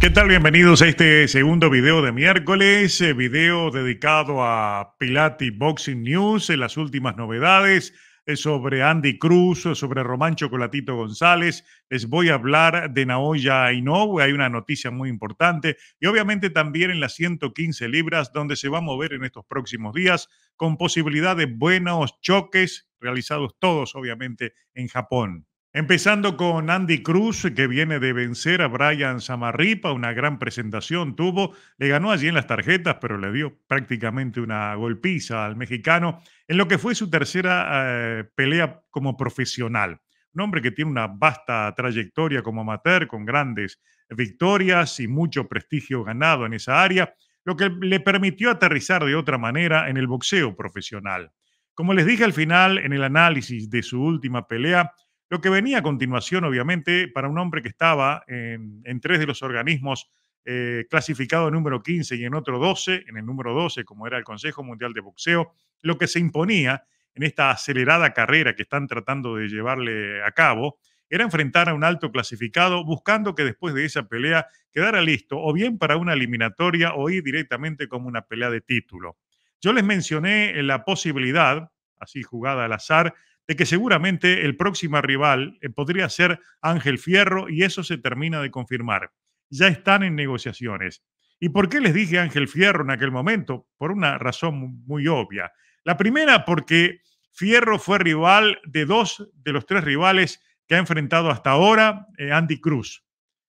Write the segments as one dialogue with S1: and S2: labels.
S1: ¿Qué tal? Bienvenidos a este segundo video de miércoles, eh, video dedicado a Pilati Boxing News, eh, las últimas novedades eh, sobre Andy Cruz, sobre Román Chocolatito González. Les voy a hablar de Naoya Inoue, hay una noticia muy importante. Y obviamente también en las 115 libras, donde se va a mover en estos próximos días, con posibilidad de buenos choques, realizados todos obviamente en Japón. Empezando con Andy Cruz, que viene de vencer a Brian Samarripa, una gran presentación tuvo, le ganó allí en las tarjetas, pero le dio prácticamente una golpiza al mexicano en lo que fue su tercera eh, pelea como profesional. Un hombre que tiene una vasta trayectoria como amateur, con grandes victorias y mucho prestigio ganado en esa área, lo que le permitió aterrizar de otra manera en el boxeo profesional. Como les dije al final, en el análisis de su última pelea, lo que venía a continuación, obviamente, para un hombre que estaba en, tres de los organismos clasificados eh, clasificado número 15 y en otro 12, en el número 12, como era el Consejo Mundial de Boxeo, lo que se imponía en esta acelerada carrera que están tratando de llevarle a cabo, era enfrentar a un alto clasificado buscando que después de esa pelea quedara listo o bien para una eliminatoria o ir directamente como una pelea de título. Yo les mencioné la posibilidad, así jugada al azar, de que seguramente el próximo rival eh, podría ser Ángel Fierro y eso se termina de confirmar. Ya están en negociaciones. ¿Y por qué les dije Ángel Fierro en aquel momento? Por una razón muy obvia. La primera porque Fierro fue rival de dos de los tres rivales que ha enfrentado hasta ahora eh, Andy Cruz.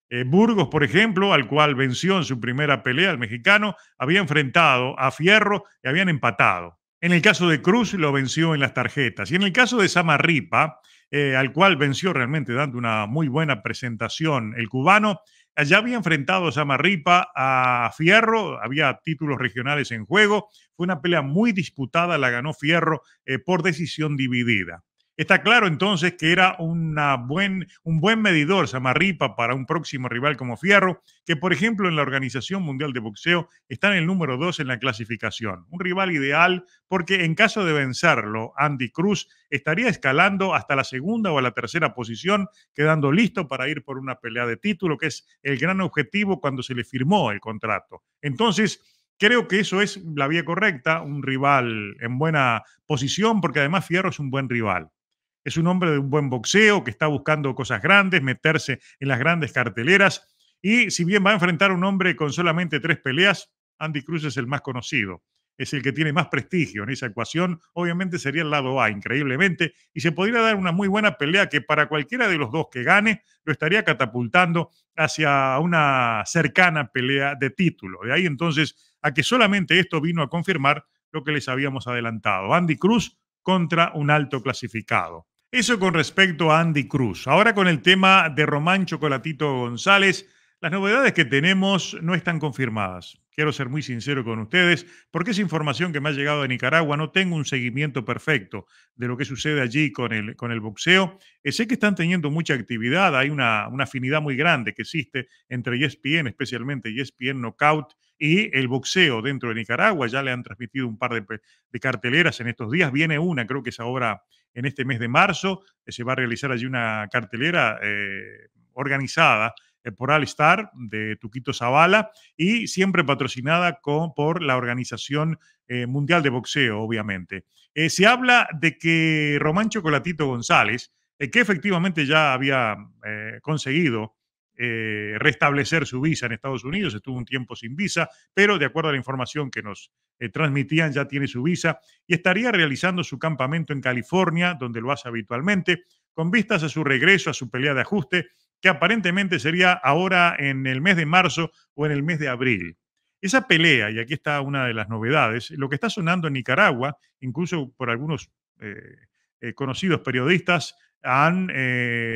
S1: Eh, Burgos, por ejemplo, al cual venció en su primera pelea el mexicano, había enfrentado a Fierro y habían empatado. En el caso de Cruz lo venció en las tarjetas. Y en el caso de Samarripa, eh, al cual venció realmente dando una muy buena presentación el cubano, eh, ya había enfrentado a Samarripa a Fierro, había títulos regionales en juego, fue una pelea muy disputada, la ganó Fierro eh, por decisión dividida. Está claro entonces que era buen, un buen medidor Samarripa para un próximo rival como Fierro, que por ejemplo en la Organización Mundial de Boxeo está en el número 2 en la clasificación. Un rival ideal porque en caso de vencerlo, Andy Cruz estaría escalando hasta la segunda o la tercera posición, quedando listo para ir por una pelea de título, que es el gran objetivo cuando se le firmó el contrato. Entonces, Creo que eso es la vía correcta, un rival en buena posición, porque además Fierro es un buen rival es un hombre de un buen boxeo, que está buscando cosas grandes, meterse en las grandes carteleras. Y si bien va a enfrentar a un hombre con solamente tres peleas, Andy Cruz es el más conocido, es el que tiene más prestigio en esa ecuación. Obviamente sería el lado A, increíblemente, y se podría dar una muy buena pelea que para cualquiera de los dos que gane lo estaría catapultando hacia una cercana pelea de título. De ahí entonces a que solamente esto vino a confirmar lo que les habíamos adelantado. Andy Cruz contra un alto clasificado. Eso con respecto a Andy Cruz. Ahora con el tema de Román Chocolatito González, las novedades que tenemos no están confirmadas. Quiero ser muy sincero con ustedes, porque esa información que me ha llegado de Nicaragua no tengo un seguimiento perfecto de lo que sucede allí con el, con el boxeo. Eh, sé que están teniendo mucha actividad, hay una, una afinidad muy grande que existe entre ESPN, especialmente ESPN Knockout y el boxeo dentro de Nicaragua. Ya le han transmitido un par de, carteleras en estos días. Viene una, creo que es ahora en este mes de marzo. Eh, se va a realizar allí una cartelera eh, organizada eh, por Star de Tuquito Zavala y siempre patrocinada con, por la Organización Mundial de Boxeo, obviamente. se habla de que Román Chocolatito González, que efectivamente ya había conseguido eh, restablecer su visa en Estados Unidos, estuvo un tiempo sin visa, pero de acuerdo a la información que nos eh, transmitían ya tiene su visa y estaría realizando su campamento en California, donde lo hace habitualmente, con vistas a su regreso a su pelea de ajuste, que aparentemente sería ahora en el mes de marzo o en el mes de abril. Esa pelea, y aquí está una de las novedades, lo que está sonando en Nicaragua, incluso por algunos eh, conocidos periodistas, han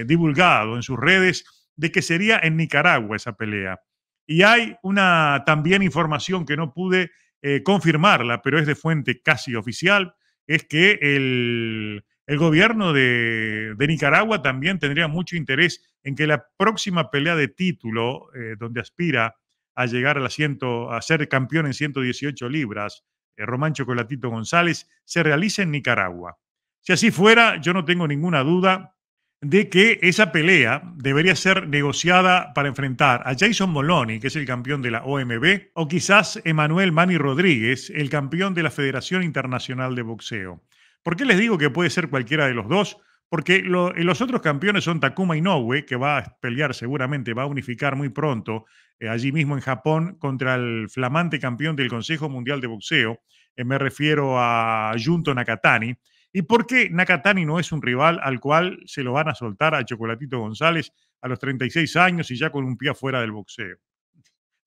S1: divulgado en sus redes de que sería en Nicaragua esa pelea. Y hay una también información que no pude eh, confirmarla, pero es de fuente casi oficial, es que el, el gobierno de, de, Nicaragua también tendría mucho interés en que la próxima pelea de título, eh, donde aspira a llegar al asiento, a ser campeón en 118 libras, eh, Román Chocolatito González, se realice en Nicaragua. Si así fuera, yo no tengo ninguna duda de que esa pelea debería ser negociada para enfrentar a Jason Moloney, que es el campeón de la OMB, o quizás Emanuel Manny Rodríguez, el campeón de la Federación Internacional de Boxeo. ¿Por qué les digo que puede ser cualquiera de los dos? Porque los otros campeones son Takuma Inoue, que va a pelear seguramente, va a unificar muy pronto eh, allí mismo en Japón contra el flamante campeón del Consejo Mundial de Boxeo. Eh, me refiero a Junto Nakatani y por qué Nakatani no es un rival al cual se lo van a soltar a Chocolatito González a los 36 años y ya con un pie afuera del boxeo.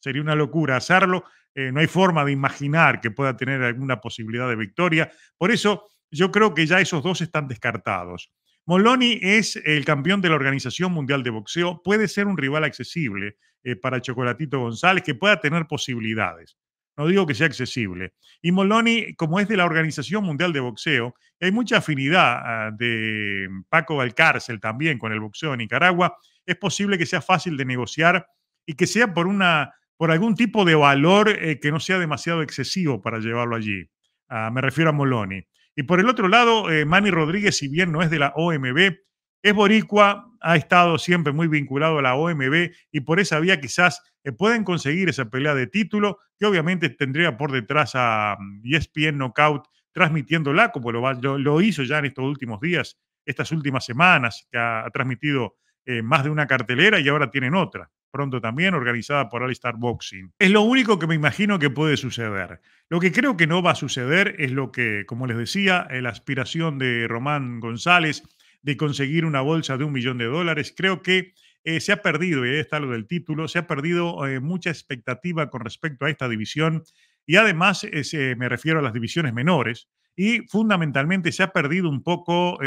S1: Sería una locura hacerlo, eh, no hay forma de imaginar que pueda tener alguna posibilidad de victoria. Por eso yo creo que ya esos dos están descartados. Moloni es el campeón de la Organización Mundial de Boxeo, puede ser un rival accesible eh, para Chocolatito González que pueda tener posibilidades. No digo que sea accesible. Y Moloney, como es de la Organización Mundial de Boxeo, hay mucha afinidad ah, de Paco Valcárcel también con el boxeo de Nicaragua, es posible que sea fácil de negociar y que sea por, una, por algún tipo de valor eh, que no sea demasiado excesivo para llevarlo allí. Ah, me refiero a Moloney. Y por el otro lado, eh, Manny Rodríguez, si bien no es de la OMB, es boricua, ha estado siempre muy vinculado a la OMB y por esa vía quizás eh, pueden conseguir esa pelea de título que obviamente tendría por detrás a mm, ESPN Knockout transmitiéndola como lo, hizo ya en estos últimos días, estas últimas semanas, que ha, transmitido eh, más de una cartelera y ahora tienen otra pronto también, organizada por All-Star Boxing. Es lo único que me imagino que puede suceder. Lo que creo que no va a suceder es lo que, como les decía, eh, la aspiración de Román González de conseguir una bolsa de un millón de dólares. Creo que eh, se ha perdido, y ahí está lo del título, se ha perdido eh, mucha expectativa con respecto a esta división y además eh, me refiero a las divisiones menores y fundamentalmente se ha perdido un poco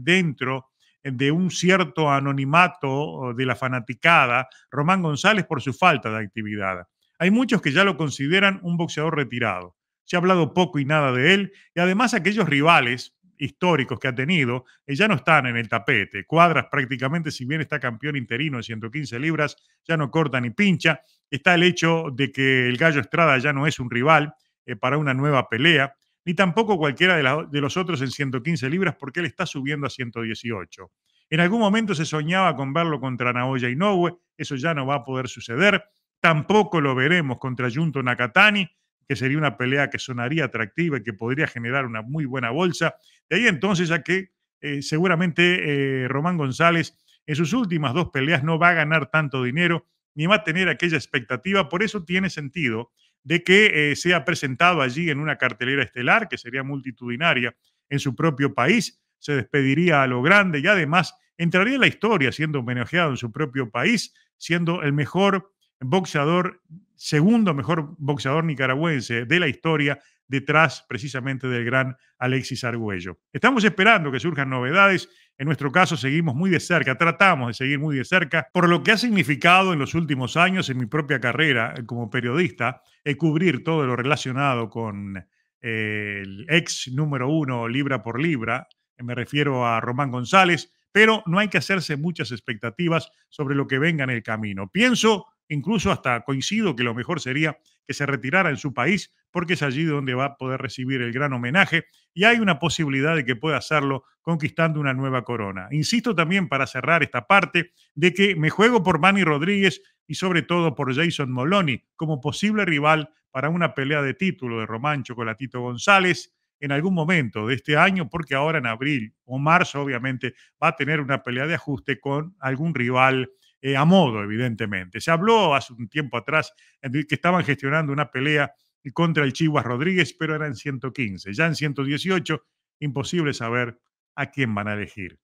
S1: dentro de un cierto anonimato de la fanaticada, Román González por su falta de actividad. Hay muchos que ya lo consideran un boxeador retirado. Se ha hablado poco y nada de él y además aquellos rivales históricos que ha tenido, eh, ya no están en el tapete. Cuadras prácticamente, si bien está campeón interino de 115 libras, ya no corta ni pincha. Está el hecho de que el Gallo Estrada ya no es un rival eh, para una nueva pelea, ni tampoco cualquiera de, de los otros en 115 libras porque él está subiendo a 118. En algún momento se soñaba con verlo contra Naoya Inoue, eso ya no va a poder suceder. Tampoco lo veremos contra Junto Nakatani, que sería una pelea que sonaría atractiva y que podría generar una muy buena bolsa. De ahí entonces a que eh, seguramente eh, Román González en sus últimas dos peleas no va a ganar tanto dinero ni va a tener aquella expectativa. Por eso tiene sentido de que eh, sea presentado allí en una cartelera estelar, que sería multitudinaria, en su propio país. Se despediría a lo grande y además entraría en la historia siendo homenajeado en su propio país, siendo el mejor boxeador, segundo mejor boxeador nicaragüense de la historia, detrás precisamente del gran Alexis Argüello. Estamos esperando que surjan novedades. En nuestro caso seguimos muy de cerca, tratamos de seguir muy de cerca, por lo que ha significado en los últimos años en mi propia carrera eh, como periodista, eh, cubrir todo lo relacionado con eh, el ex número uno libra por libra, eh, me refiero a Román González, pero no hay que hacerse muchas expectativas sobre lo que venga en el camino. Pienso Incluso hasta coincido que lo mejor sería que se retirara en su país, porque es allí donde va a poder recibir el gran homenaje y hay una posibilidad de que pueda hacerlo conquistando una nueva corona. Insisto también para cerrar esta parte de que me juego por Manny Rodríguez y sobre todo por Jason Moloney como posible rival para una pelea de título de Román Chocolatito González en algún momento de este año, porque ahora en abril o marzo obviamente va a tener una pelea de ajuste con algún rival eh, a modo, evidentemente. Se habló hace un tiempo atrás que estaban gestionando una pelea contra el Chihuahua Rodríguez, pero eran 115. Ya en 118, imposible saber a quién van a elegir.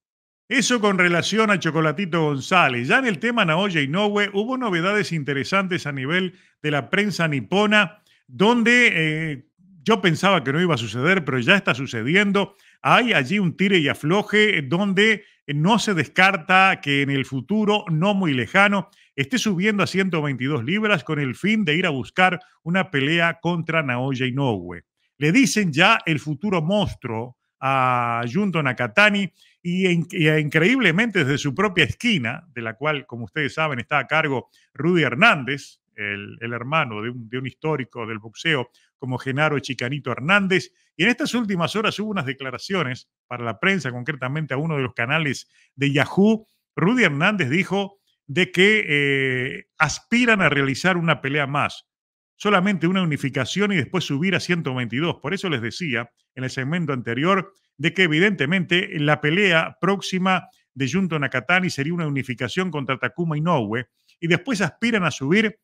S1: Eso con relación a Chocolatito González. Ya en el tema Naoya Inoue hubo novedades interesantes a nivel de la prensa nipona, donde eh, yo pensaba que no iba a suceder, pero ya está sucediendo. Hay allí un tire y afloje donde no se descarta que en el futuro, no muy lejano, esté subiendo a 122 libras con el fin de ir a buscar una pelea contra Naoya Inoue. Le dicen ya el futuro monstruo a Junto Nakatani y, increíblemente desde su propia esquina, de la cual, como ustedes saben, está a cargo Rudy Hernández, el, hermano de un, histórico del boxeo como Genaro Chicanito Hernández. Y en estas últimas horas hubo unas declaraciones para la prensa, concretamente a uno de los canales de Yahoo. Rudy Hernández dijo de que eh, aspiran a realizar una pelea más, solamente una unificación y después subir a 122. Por eso les decía en el segmento anterior de que evidentemente la pelea próxima de Junto Nakatani sería una unificación contra Takuma Inoue y después aspiran a subir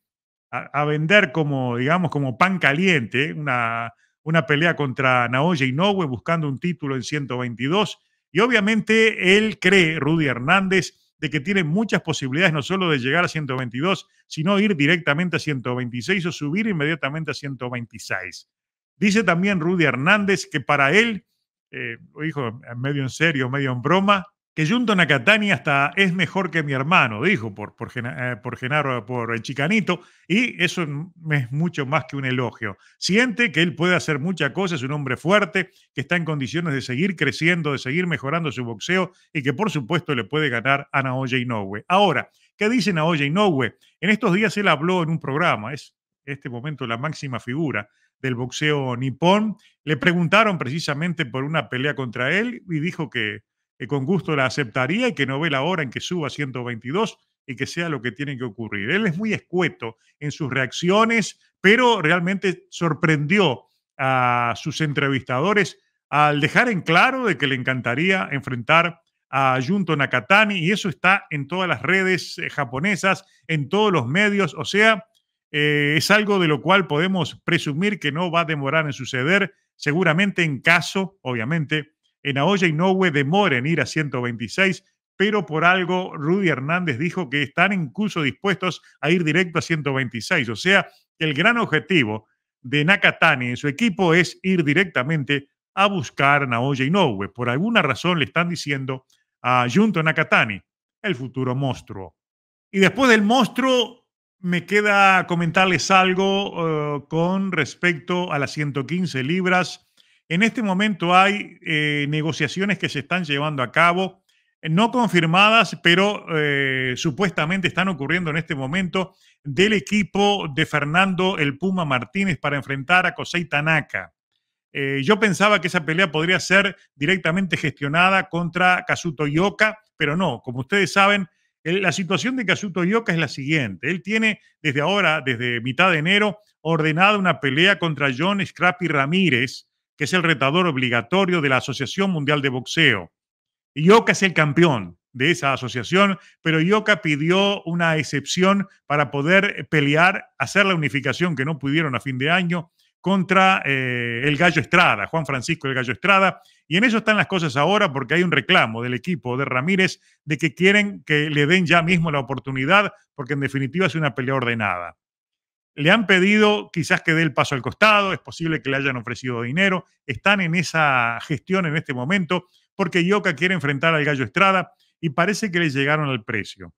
S1: a, vender como, digamos, como pan caliente, una, una pelea contra Naoya Inoue buscando un título en 122. Y obviamente él cree, Rudy Hernández, de que tiene muchas posibilidades no solo de llegar a 122, sino ir directamente a 126 o subir inmediatamente a 126. Dice también Rudy Hernández que para él, eh, dijo medio en serio, medio en broma, que Junto Nakatani hasta es mejor que mi hermano, dijo por, por, eh, por Genaro, por el Chicanito, y eso es mucho más que un elogio. Siente que él puede hacer muchas cosas, es un hombre fuerte, que está en condiciones de seguir creciendo, de seguir mejorando su boxeo y que por supuesto le puede ganar a Naoya Inoue. Ahora, ¿qué dice Naoya Inoue? En estos días él habló en un programa, es en este momento la máxima figura del boxeo nipón. Le preguntaron precisamente por una pelea contra él y dijo que y eh, con gusto la aceptaría y que no ve la hora en que suba 122 y que sea lo que tiene que ocurrir. Él es muy escueto en sus reacciones, pero realmente sorprendió a sus entrevistadores al dejar en claro de que le encantaría enfrentar a Junto Nakatani y eso está en todas las redes eh, japonesas, en todos los medios, o sea, eh, es algo de lo cual podemos presumir que no va a demorar en suceder, seguramente en caso, obviamente, en Aoya Inoue demora en ir a 126, pero por algo Rudy Hernández dijo que están incluso dispuestos a ir directo a 126. O sea, el gran objetivo de Nakatani y su equipo es ir directamente a buscar a y Inoue. Por alguna razón le están diciendo a Junto Nakatani, el futuro monstruo. Y después del monstruo, me queda comentarles algo eh, con respecto a las 115 libras en este momento hay eh, negociaciones que se están llevando a cabo, no confirmadas, pero eh, supuestamente están ocurriendo en este momento, del equipo de Fernando el Puma Martínez para enfrentar a Kosei Tanaka. Eh, yo pensaba que esa pelea podría ser directamente gestionada contra Kazuto Yoka, pero no, como ustedes saben, la situación de Kazuto Yoka es la siguiente. Él tiene desde ahora, desde mitad de enero, ordenada una pelea contra John Scrappy Ramírez que es el retador obligatorio de la Asociación Mundial de Boxeo. Ioca es el campeón de esa asociación, pero Ioka pidió una excepción para poder pelear, hacer la unificación que no pudieron a fin de año contra eh, el Gallo Estrada, Juan Francisco el Gallo Estrada. Y en eso están las cosas ahora porque hay un reclamo del equipo de Ramírez de que quieren que le den ya mismo la oportunidad porque en definitiva es una pelea ordenada le han pedido quizás que dé el paso al costado, es posible que le hayan ofrecido dinero, están en esa gestión en este momento, porque Yoka quiere enfrentar al Gallo Estrada y parece que le llegaron al precio.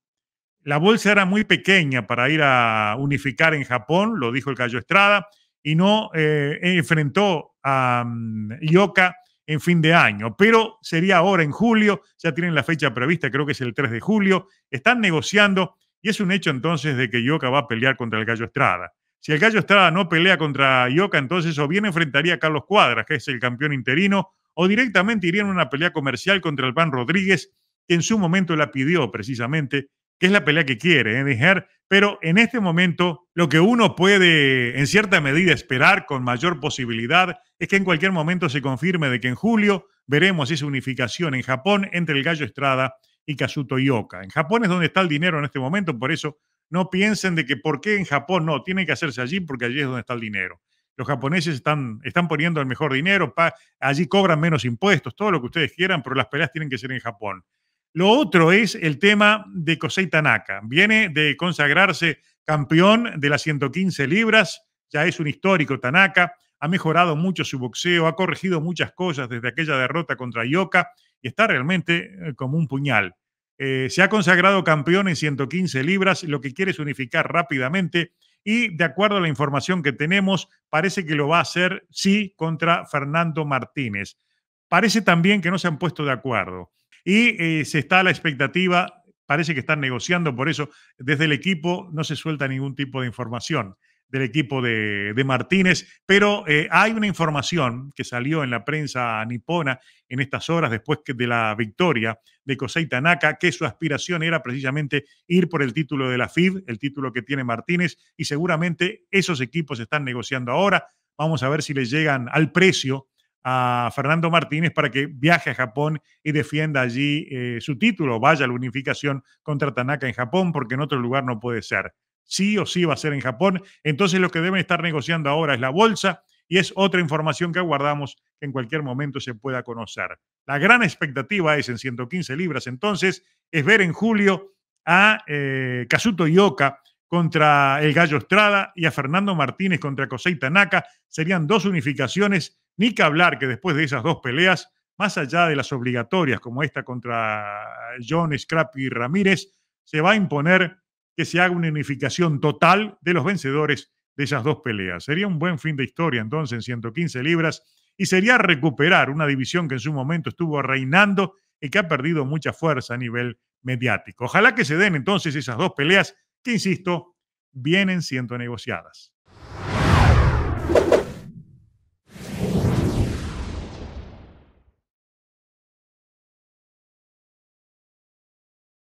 S1: La bolsa era muy pequeña para ir a unificar en Japón, lo dijo el Gallo Estrada, y no eh, enfrentó a yoka mm, en fin de año, pero sería ahora en julio, ya tienen la fecha prevista, creo que es el 3 de julio, están negociando y es un hecho entonces de que Yoka va a pelear contra el Gallo Estrada. Si el Gallo Estrada no pelea contra Yoka, entonces o bien enfrentaría a Carlos Cuadras, que es el campeón interino, o directamente iría en una pelea comercial contra el Pan Rodríguez, que en su momento la pidió precisamente, que es la pelea que quiere ¿eh? dejar, pero en este momento lo que uno puede en cierta medida esperar con mayor posibilidad es que en cualquier momento se confirme de que en julio veremos esa unificación en Japón entre el Gallo Estrada y Kazuto Yoka. En Japón es donde está el dinero en este momento, por eso no piensen de que por qué en Japón no, tiene que hacerse allí porque allí es donde está el dinero. Los japoneses están, están poniendo el mejor dinero, allí cobran menos impuestos, todo lo que ustedes quieran, pero las peleas tienen que ser en Japón. Lo otro es el tema de Kosei Tanaka. Viene de consagrarse campeón de las 115 libras, ya es un histórico Tanaka, ha mejorado mucho su boxeo, ha corregido muchas cosas desde aquella derrota contra Yoka y está realmente eh, como un puñal. Eh, se ha consagrado campeón en 115 libras, lo que quiere es unificar rápidamente y de acuerdo a la información que tenemos, parece que lo va a hacer sí contra Fernando Martínez. Parece también que no se han puesto de acuerdo y eh, se está a la expectativa, parece que están negociando, por eso desde el equipo no se suelta ningún tipo de información del equipo de, Martínez. Pero eh, hay una información que salió en la prensa nipona en estas horas después de la victoria de Kosei Tanaka, que su aspiración era precisamente ir por el título de la FIB, el título que tiene Martínez, y seguramente esos equipos están negociando ahora. Vamos a ver si le llegan al precio a Fernando Martínez para que viaje a Japón y defienda allí eh, su título, vaya a la unificación contra Tanaka en Japón, porque en otro lugar no puede ser sí o sí va a ser en Japón. Entonces lo que deben estar negociando ahora es la bolsa y es otra información que aguardamos que en cualquier momento se pueda conocer. La gran expectativa es en 115 libras entonces, es ver en julio a eh, Kazuto Ioka contra el Gallo Estrada y a Fernando Martínez contra Kosei Tanaka. Serían dos unificaciones, ni que hablar que después de esas dos peleas, más allá de las obligatorias como esta contra John Scrappy Ramírez, se va a imponer que se haga una unificación total de los vencedores de esas dos peleas. Sería un buen fin de historia entonces en 115 libras y sería recuperar una división que en su momento estuvo reinando y que ha perdido mucha fuerza a nivel mediático. Ojalá que se den entonces esas dos peleas que, insisto, vienen siendo negociadas.